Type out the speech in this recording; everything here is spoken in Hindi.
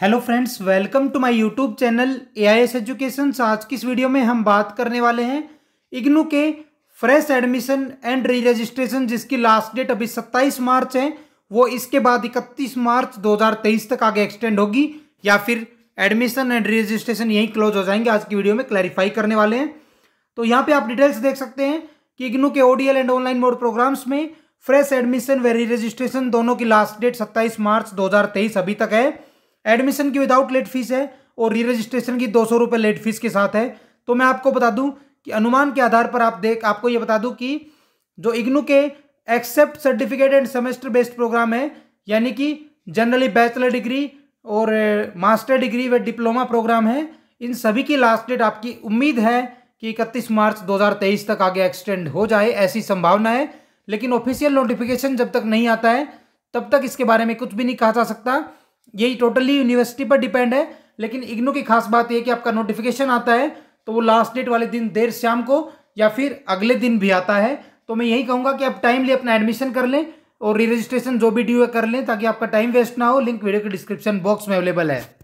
hello friends welcome to my YouTube channel AIS education आज की इस वीडियो में हम बात करने वाले हैं इग्नू के fresh admission and re registration जिसकी लास्ट डेट अभी 27 मार्च है वो इसके बाद 31 मार्च 2023 तक आगे एक्सटेंड होगी या फिर एडमिशन एंड री रजिस्ट्रेशन यहीं क्लोज हो जाएंगे आज की वीडियो में क्लैरिफाई करने वाले हैं तो यहाँ पर आप डिटेल्स देख सकते हैं कि इग्नू के ODL and online mode programs में फ्रेश एडमिशन व री रजिस्ट्रेशन दोनों की लास्ट डेट सत्ताईस मार्च दो अभी तक है एडमिशन की विदाउट लेट फीस है और री रजिस्ट्रेशन की दो सौ रुपये लेट फीस के साथ है तो मैं आपको बता दूं कि अनुमान के आधार पर आप देख आपको ये बता दूं कि जो इग्नू के except certificate and semester based program है यानी कि जनरली बैचलर डिग्री और मास्टर डिग्री व डिप्लोमा प्रोग्राम है इन सभी की लास्ट डेट आपकी उम्मीद है कि इकतीस मार्च दो तक आगे एक्सटेंड हो जाए ऐसी संभावना है लेकिन ऑफिशियल नोटिफिकेशन जब तक नहीं आता है तब तक इसके बारे में कुछ भी नहीं कहा जा सकता यही टोटली यूनिवर्सिटी पर डिपेंड है लेकिन इग्नू की खास बात यह कि आपका नोटिफिकेशन आता है तो वो लास्ट डेट वाले दिन देर शाम को या फिर अगले दिन भी आता है तो मैं यही कहूँगा कि आप टाइमली अपना एडमिशन कर लें और री रजिस्ट्रेशन जो भी ड्यू है कर लें ताकि आपका टाइम वेस्ट ना हो लिंक वीडियो के डिस्क्रिप्शन बॉक्स में अवेलेबल है